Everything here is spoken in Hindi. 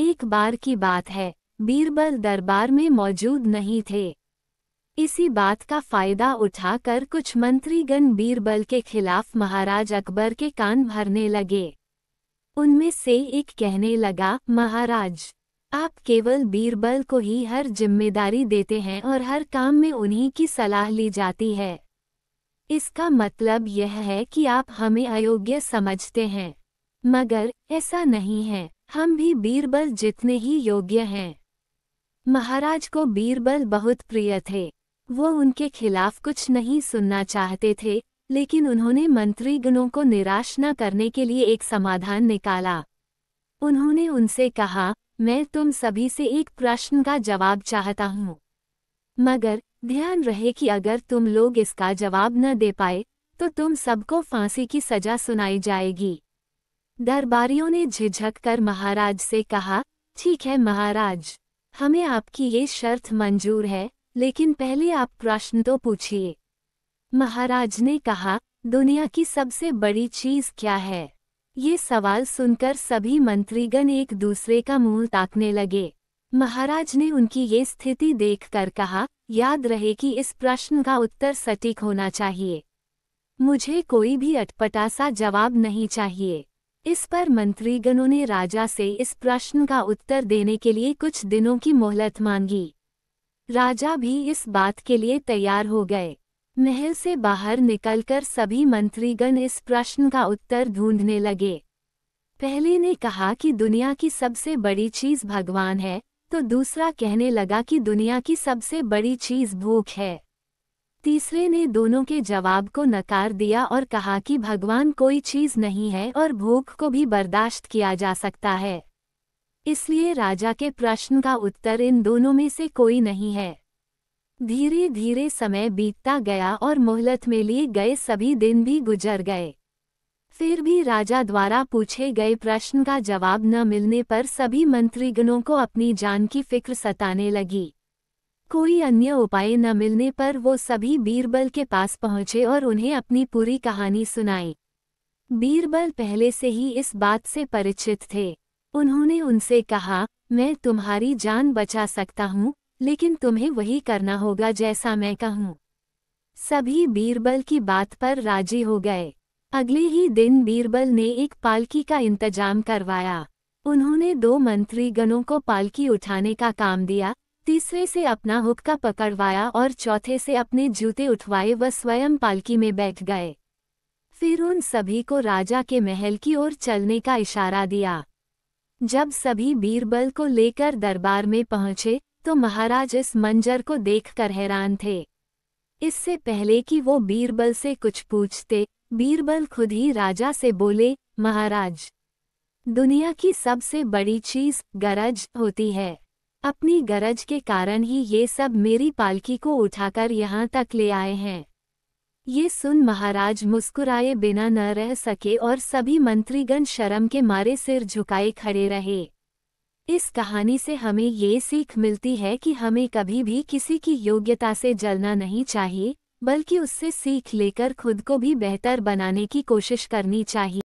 एक बार की बात है बीरबल दरबार में मौजूद नहीं थे इसी बात का फायदा उठाकर कुछ मंत्रीगण बीरबल के खिलाफ महाराज अकबर के कान भरने लगे उनमें से एक कहने लगा महाराज आप केवल बीरबल को ही हर जिम्मेदारी देते हैं और हर काम में उन्हीं की सलाह ली जाती है इसका मतलब यह है कि आप हमें अयोग्य समझते हैं मगर ऐसा नहीं है हम भी बीरबल जितने ही योग्य हैं महाराज को बीरबल बहुत प्रिय थे वो उनके खिलाफ कुछ नहीं सुनना चाहते थे लेकिन उन्होंने गुणों को निराश न करने के लिए एक समाधान निकाला उन्होंने उनसे कहा मैं तुम सभी से एक प्रश्न का जवाब चाहता हूँ मगर ध्यान रहे कि अगर तुम लोग इसका जवाब न दे पाए तो तुम सबको फांसी की सजा सुनाई जाएगी दरबारियों ने झिझक कर महाराज से कहा ठीक है महाराज हमें आपकी ये शर्त मंजूर है लेकिन पहले आप प्रश्न तो पूछिए महाराज ने कहा दुनिया की सबसे बड़ी चीज क्या है ये सवाल सुनकर सभी मंत्रीगण एक दूसरे का मुंह ताकने लगे महाराज ने उनकी ये स्थिति देखकर कहा याद रहे कि इस प्रश्न का उत्तर सटीक होना चाहिए मुझे कोई भी अटपटासा जवाब नहीं चाहिए इस पर मंत्रीगणों ने राजा से इस प्रश्न का उत्तर देने के लिए कुछ दिनों की मोहलत मांगी राजा भी इस बात के लिए तैयार हो गए महल से बाहर निकलकर सभी मंत्रीगण इस प्रश्न का उत्तर ढूंढने लगे पहले ने कहा कि दुनिया की सबसे बड़ी चीज़ भगवान है तो दूसरा कहने लगा कि दुनिया की सबसे बड़ी चीज़ भूख है तीसरे ने दोनों के जवाब को नकार दिया और कहा कि भगवान कोई चीज नहीं है और भूख को भी बर्दाश्त किया जा सकता है इसलिए राजा के प्रश्न का उत्तर इन दोनों में से कोई नहीं है धीरे धीरे समय बीतता गया और मोहलत में लिए गए सभी दिन भी गुजर गए फिर भी राजा द्वारा पूछे गए प्रश्न का जवाब न मिलने पर सभी मंत्रीगणों को अपनी जान की फिक्र सताने लगी कोई अन्य उपाय न मिलने पर वो सभी बीरबल के पास पहुंचे और उन्हें अपनी पूरी कहानी सुनाई बीरबल पहले से ही इस बात से परिचित थे उन्होंने उनसे कहा मैं तुम्हारी जान बचा सकता हूँ लेकिन तुम्हें वही करना होगा जैसा मैं कहूँ सभी बीरबल की बात पर राजी हो गए अगले ही दिन बीरबल ने एक पालकी का इंतजाम करवाया उन्होंने दो मंत्रीगणों को पालकी उठाने का काम दिया तीसरे से अपना हुक्का पकड़वाया और चौथे से अपने जूते उठवाए व स्वयं पालकी में बैठ गए फिर उन सभी को राजा के महल की ओर चलने का इशारा दिया जब सभी बीरबल को लेकर दरबार में पहुंचे तो महाराज इस मंजर को देखकर हैरान थे इससे पहले कि वो बीरबल से कुछ पूछते बीरबल खुद ही राजा से बोले महाराज दुनिया की सबसे बड़ी चीज गरज होती है अपनी गरज के कारण ही ये सब मेरी पालकी को उठाकर यहाँ तक ले आए हैं ये सुन महाराज मुस्कुराए बिना न रह सके और सभी मंत्रीगण शर्म के मारे सिर झुकाए खड़े रहे इस कहानी से हमें ये सीख मिलती है कि हमें कभी भी किसी की योग्यता से जलना नहीं चाहिए बल्कि उससे सीख लेकर खुद को भी बेहतर बनाने की कोशिश करनी चाहिए